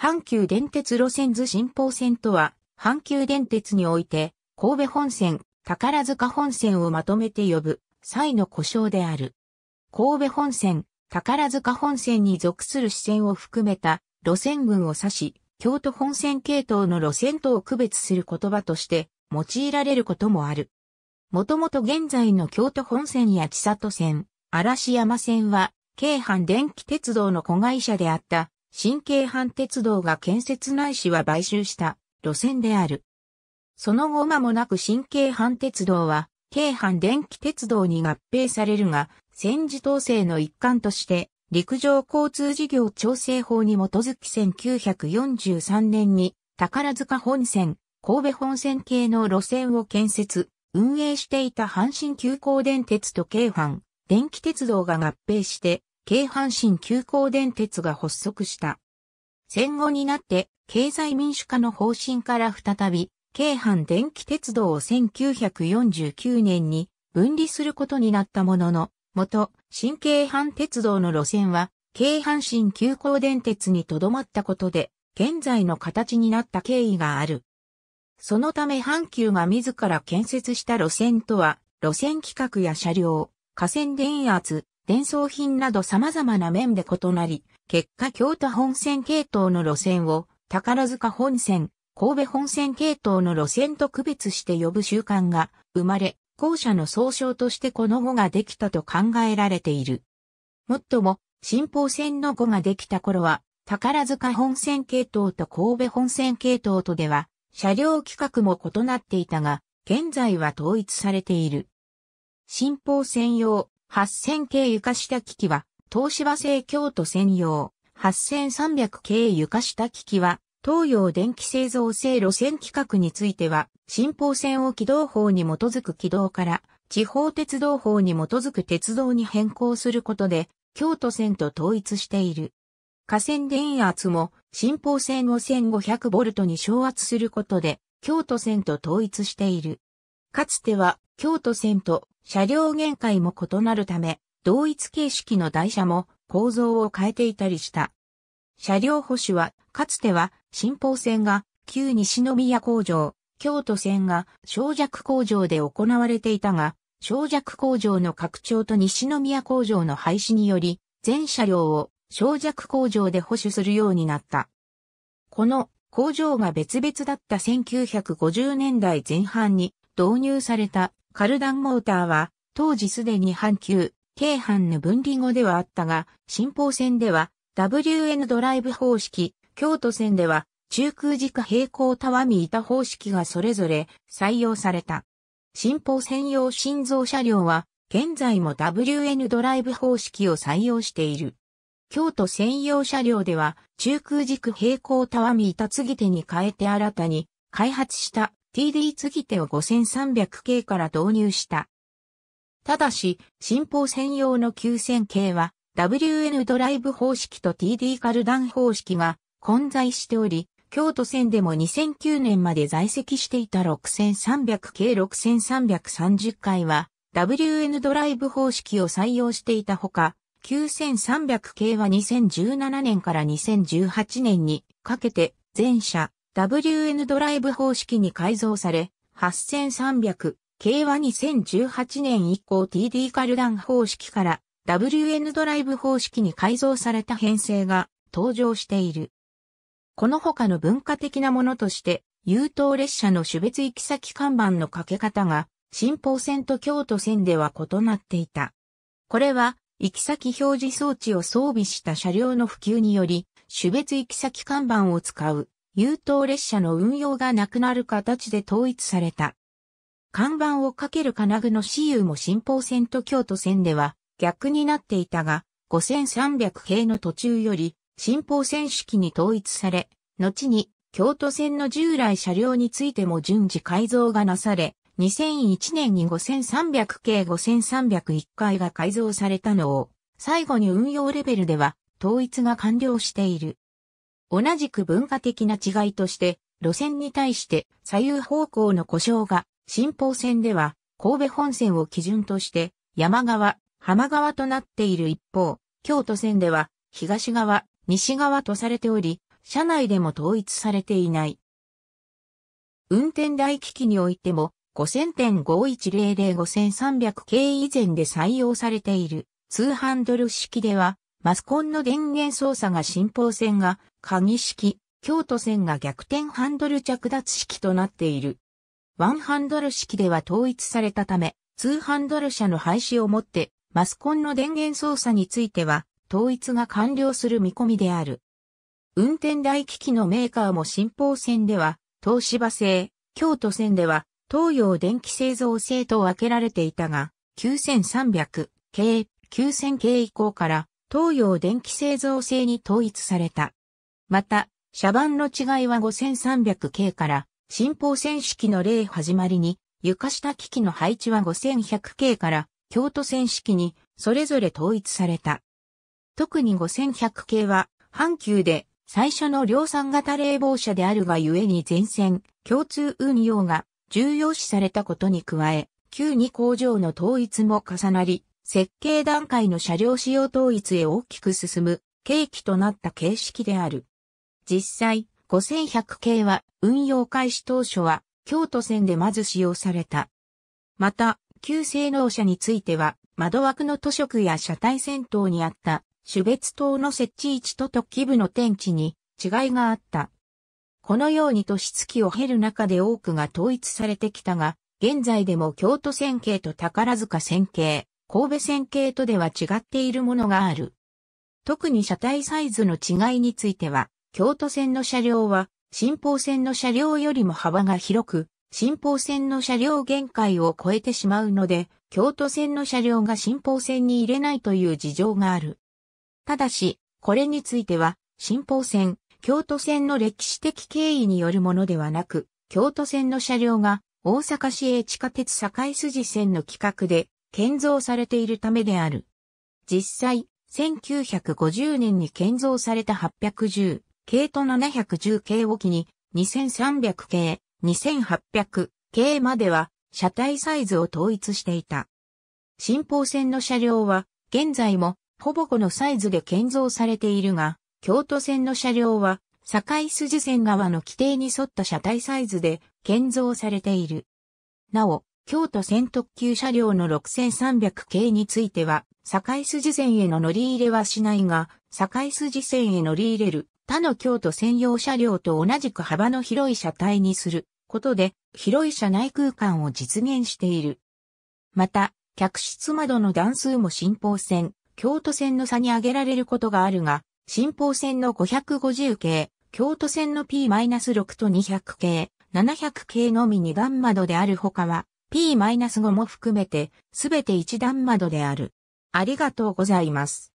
阪急電鉄路線図新報線とは、阪急電鉄において、神戸本線、宝塚本線をまとめて呼ぶ、際の故障である。神戸本線、宝塚本線に属する支線を含めた路線群を指し、京都本線系統の路線とを区別する言葉として用いられることもある。もともと現在の京都本線や千里線、嵐山線は、京阪電気鉄道の子会社であった新京阪鉄道が建設内市は買収した路線である。その後間もなく新京阪鉄道は、京阪電気鉄道に合併されるが、戦時統制の一環として、陸上交通事業調整法に基づき1943年に、宝塚本線、神戸本線系の路線を建設、運営していた阪神急行電鉄と京阪、電気鉄道が合併して、京阪神急行電鉄が発足した。戦後になって経済民主化の方針から再び、京阪電気鉄道を1949年に分離することになったものの、元新京阪鉄道の路線は、京阪神急行電鉄にとどまったことで、現在の形になった経緯がある。そのため阪急が自ら建設した路線とは、路線規格や車両、河川電圧、伝送品など様々な面で異なり、結果京都本線系統の路線を宝塚本線、神戸本線系統の路線と区別して呼ぶ習慣が生まれ、後者の総称としてこの語ができたと考えられている。もっとも、新法線の語ができた頃は、宝塚本線系統と神戸本線系統とでは、車両規格も異なっていたが、現在は統一されている。新法専用、8000系床下機器は、東芝製京都専用。8300系床下機器は、東洋電気製造製路線規格については、新方線を軌道法に基づく軌道から、地方鉄道法に基づく鉄道に変更することで、京都線と統一している。河川電圧も、新方線を1500ボルトに昇圧することで、京都線と統一している。かつては京都線と車両限界も異なるため、同一形式の台車も構造を変えていたりした。車両保守は、かつては新宝線が旧西宮工場、京都線が小弱工場で行われていたが、小弱工場の拡張と西宮工場の廃止により、全車両を小弱工場で保守するようになった。この工場が別々だった1950年代前半に導入されたカルダンモーターは、当時すでに阪急、京阪の分離後ではあったが、新方線では WN ドライブ方式、京都線では中空軸平行たわみ板方式がそれぞれ採用された。新方専用心臓車両は、現在も WN ドライブ方式を採用している。京都専用車両では、中空軸平行たわみ板継ぎ手に変えて新たに開発した TD 次手を5300系から導入した。ただし、新法専用の9000系は WN ドライブ方式と TD カルダン方式が混在しており、京都線でも2009年まで在籍していた6300系6330回は WN ドライブ方式を採用していたほか、9300系は2017年から2018年にかけて全車 WN ドライブ方式に改造され、8300 k は2018年以降 TD カルダン方式から WN ドライブ方式に改造された編成が登場している。この他の文化的なものとして、優等列車の種別行き先看板のかけ方が、新宝線と京都線では異なっていた。これは、行き先表示装置を装備した車両の普及により、種別行き先看板を使う優等列車の運用がなくなる形で統一された。看板をかける金具の私有も新宝線と京都線では逆になっていたが、5300系の途中より新宝線式に統一され、後に京都線の従来車両についても順次改造がなされ、2001年に5300系5301回が改造されたのを、最後に運用レベルでは統一が完了している。同じく文化的な違いとして、路線に対して左右方向の故障が、新方線では神戸本線を基準として山側、浜側となっている一方、京都線では東側、西側とされており、車内でも統一されていない。運転台機器においても5000.51005300系以前で採用されている2ハンドル式ではマスコンの電源操作が新方線が鍵式、京都線が逆転ハンドル着脱式となっている。ワンハンドル式では統一されたため、ツーハンドル車の廃止をもって、マスコンの電源操作については、統一が完了する見込みである。運転台機器のメーカーも新方線では、東芝製、京都線では、東洋電気製造製と分けられていたが、9300系、9000系以降から、東洋電気製造製に統一された。また、車番の違いは 5300K から、新方線式の例始まりに、床下機器の配置は 5100K から、京都線式に、それぞれ統一された。特に 5100K は、阪急で、最初の量産型冷房車であるがゆえに全線、共通運用が重要視されたことに加え、旧二工場の統一も重なり、設計段階の車両使用統一へ大きく進む契機となった形式である。実際、5100系は運用開始当初は京都線でまず使用された。また、旧性能車については、窓枠の図色や車体先頭にあった種別灯の設置位置と突起部の点値に違いがあった。このように都付きを経る中で多くが統一されてきたが、現在でも京都線系と宝塚線系、神戸線系とでは違っているものがある。特に車体サイズの違いについては、京都線の車両は、新方線の車両よりも幅が広く、新方線の車両限界を超えてしまうので、京都線の車両が新方線に入れないという事情がある。ただし、これについては、新方線、京都線の歴史的経緯によるものではなく、京都線の車両が大阪市営地下鉄堺筋線の規格で建造されているためである。実際、1950年に建造された810、系と710系を機に、2300系、2800系までは、車体サイズを統一していた。新方線の車両は、現在も、ほぼこのサイズで建造されているが、京都線の車両は、堺筋線側の規定に沿った車体サイズで建造されている。なお、京都線特急車両の6300系については、堺筋線への乗り入れはしないが、堺筋線へ乗り入れる他の京都専用車両と同じく幅の広い車体にすることで広い車内空間を実現している。また、客室窓の段数も新宝線、京都線の差に上げられることがあるが、新宝線の550系、京都線の P-6 と200系、700系のみ2段窓であるほかは、P-5 も含めて、すべて1段窓である。ありがとうございます。